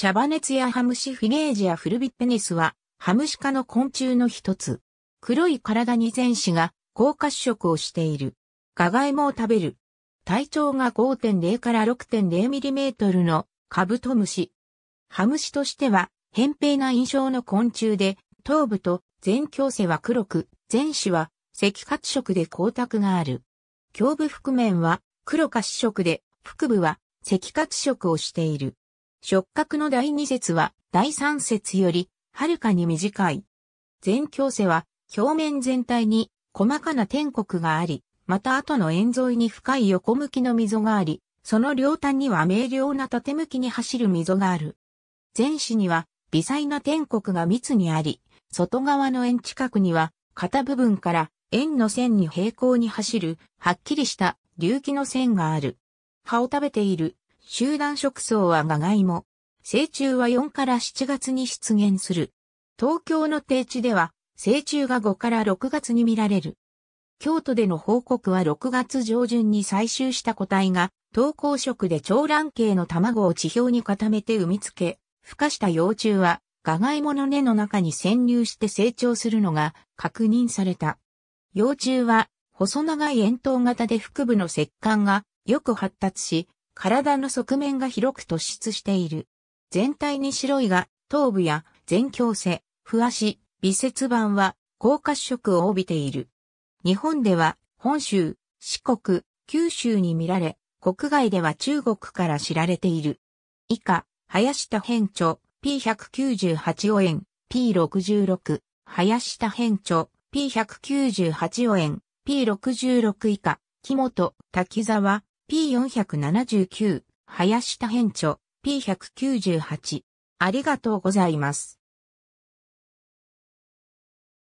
チャバネツやハムシフィゲージやフルビッペネスは、ハムシ科の昆虫の一つ。黒い体に全子が、高褐色をしている。ガガイモを食べる。体長が5.0から6.0ミリメートルのカブトムシ。ハムシとしては、扁平な印象の昆虫で、頭部と前胸背は黒く、前肢は赤褐色で光沢がある。胸部覆面は黒褐色で、腹部は赤褐色をしている。触覚の第二節は第三節よりはるかに短い。全鏡背は表面全体に細かな天国があり、また後の円沿いに深い横向きの溝があり、その両端には明瞭な縦向きに走る溝がある。前肢には微細な天国が密にあり、外側の円近くには片部分から円の線に平行に走る、はっきりした隆起の線がある。葉を食べている集団食草はガガイモ。成虫は4から7月に出現する。東京の低地では、成虫が5から6月に見られる。京都での報告は6月上旬に採集した個体が、投稿食で長卵系の卵を地表に固めて産み付け、孵化した幼虫は、ガガイモの根の中に潜入して成長するのが確認された。幼虫は、細長い円筒型で腹部の石管がよく発達し、体の側面が広く突出している。全体に白いが、頭部や前胸背、不足、微節板は、高褐色を帯びている。日本では、本州、四国、九州に見られ、国外では中国から知られている。以下、林田編著 P198 応援 P66、林田編著 P198 応援 P66 以下、木本、滝沢、P479、林田編著、P198。ありがとうございます。